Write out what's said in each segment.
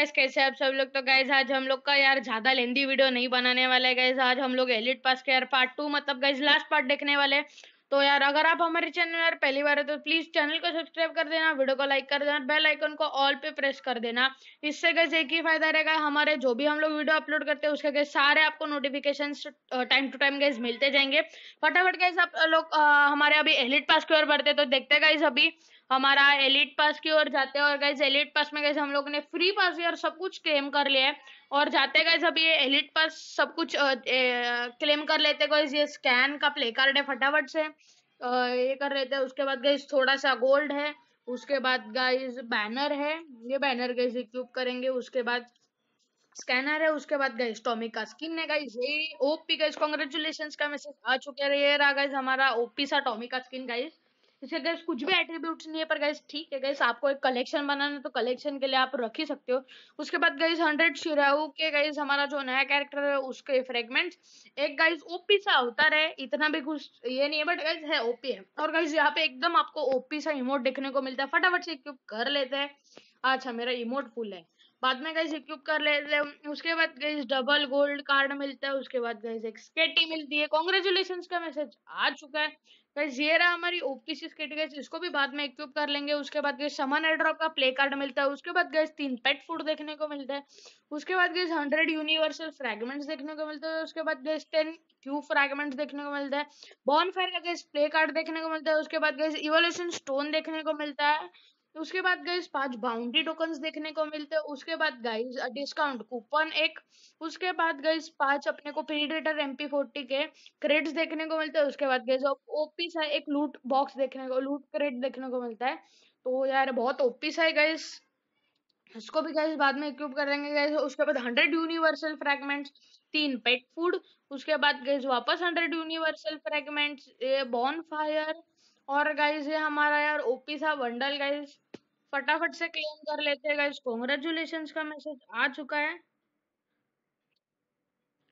guys कैसे आप सब लोग तो गाइस आज हम लोग का यार ज्यादा लेंदी वीडियो नहीं बनाने वाले है गाइस आज हम लोग एलिट पास के यार पार्ट टू मतलब गाइस लास्ट पार्ट देखने वाले तो यार अगर आप हमारे चैनल में यार पहली बार है तो प्लीज चैनल को सब्सक्राइब कर देना वीडियो को लाइक कर देना बेल आइकन को ऑल पे प्रेस कर देना इससे गैस एक ही फायदा रहेगा हमारे जो भी हम लोग वीडियो अपलोड करते हैं उसके गैस सारे आपको notification time to time guys मिलते जाएंगे फटाफट गैस आप लोग हमारे अभी एलिट पास की ओर बढ़ते तो देखते गैस अभी हमारा एलिट पास की ओर जाते हैं और गाइज एलिट पास में गए हम लोग ने फ्री पास और सब कुछ क्लेम कर लिया है और जाते गए जब ये एलिट पास सब कुछ ए, क्लेम कर लेते गाइज ये स्कैन का प्ले कार्ड है फटाफट से आ, ये कर लेते हैं उसके बाद गाइज थोड़ा सा गोल्ड है उसके बाद गाइज बैनर है ये बैनर गाइज इक्यूब करेंगे उसके बाद स्कैनर है उसके बाद गाइज टॉमिक का स्किन है गाइज ये ओपी गाइज कॉन्ग्रेचुलेशन का मैसेज आ चुके है ये रहा गाइज हमारा ओपी सा टॉमिक का स्किन गाइज जैसे अगर कुछ भी एट्रीब्यूट नहीं है पर गैस ठीक है गैस आपको एक कलेक्शन बनाना है तो कलेक्शन के लिए आप रख ही सकते हो उसके बाद गैस हंड्रेड शिराऊ के गैस हमारा जो नया कैरेक्टर है उसके फ्रेगमेंट एक गाइस ओपी सा अवतार है इतना भी कुछ ये नहीं है बट गैस है ओपी है और गैस यहाँ पे एकदम आपको ओपी सा इमोट देखने को मिलता है फटाफट से कर लेते हैं अच्छा मेरा इमोट फुल है बाद में गई इक्विप कर लेते हैं उसके बाद गई डबल गोल्ड कार्ड मिलता है उसके बाद गई एक स्केटी मिलती है कॉन्ग्रेचुलेशन का मैसेज आ चुका है गाइज ये रहा हमारी ओपीसी स्केटी गाइज इसको भी बाद में इक्विप कर लेंगे उसके बाद गाइज समन एड्रॉप का प्ले कार्ड मिलता है उसके बाद गाइज तीन पेट फूड देखने को मिलता है उसके बाद गाइज हंड्रेड यूनिवर्सल फ्रेगमेंट्स देखने को मिलता है उसके बाद गाइज टेन क्यू फ्रेगमेंट्स देखने को मिलता है बॉर्न फायर का गैस प्ले कार्ड देखने को मिलता है उसके बाद गाइज इवोल्यूशन स्टोन देखने को मिलता है तो उसके बाद गाइज पांच बाउंड्री टोकन देखने को मिलते हैं उसके बाद गाइज डिस्काउंट कूपन एक उसके बाद गाइज पांच अपने को प्रीडेटर एमपी फोर्टी के क्रेड्स देखने को मिलते हैं उसके बाद गाइज ओपी सा एक लूट बॉक्स देखने को लूट क्रेड देखने को मिलता है तो यार बहुत ओपी सा है गाइज इसको भी गाइज बाद में इक्विप कर देंगे गाइज उसके बाद हंड्रेड यूनिवर्सल फ्रैगमेंट्स तीन पेट फूड उसके बाद गाइज वापस hundred universal fragments bonfire और गाइज ये हमारा यार ओपी सा बंडल गाइज फटाफट से क्लेम कर लेते हैं गाइज कॉन्ग्रेचुलेशन का मैसेज आ चुका है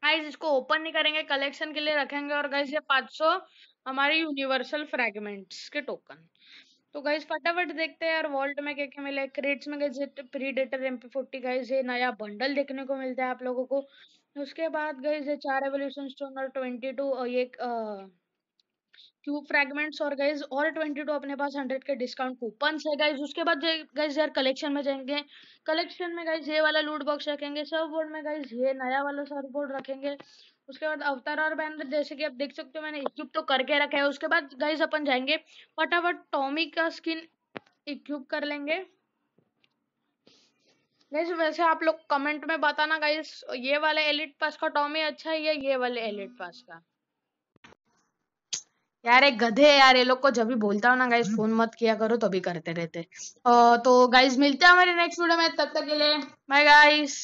गाइज इसको ओपन नहीं करेंगे कलेक्शन के लिए रखेंगे और गाइज ये 500 हमारे यूनिवर्सल फ्रेगमेंट्स के टोकन तो गाइज फटाफट देखते हैं यार वॉल्ट में क्या क्या मिले क्रेट्स में गई predator M P forty guys ये नया बंडल देखने को मिलता है आप लोगों को उसके बाद गाइज ये चार एवोल्यूशन स्टोन और ट्वेंटी टू ये एक, आ, क्यूब फ्रेगमेंट्स और गाइज और ट्वेंटी टू अपने पास हंड्रेड के डिस्काउंट कूपन है गाइज उसके बाद गाइज यार कलेक्शन में जाएंगे कलेक्शन में गाइज ये वाला लूट बॉक्स रखेंगे सर्व बोर्ड में गाइज ये नया वाला सर्व बोर्ड रखेंगे उसके बाद अवतार और बैनर जैसे कि आप देख सकते हो मैंने इक्यूब तो करके रखा है उसके बाद गाइज अपन जाएंगे फटाफट टॉमी का स्किन इक्यूब कर लेंगे गाइज वैसे आप लोग कमेंट में बताना गाइज ये वाले एलिट पास का टॉमी अच्छा है या ये वाले एलिट पास का यार एक गधे यार ये लोग को जब भी बोलता हूँ ना गाइज फोन मत किया करो तो भी करते रहते तो गाइज मिलते हैं हमारे नेक्स्ट वीडियो में तब तक के लिए बाय गाइस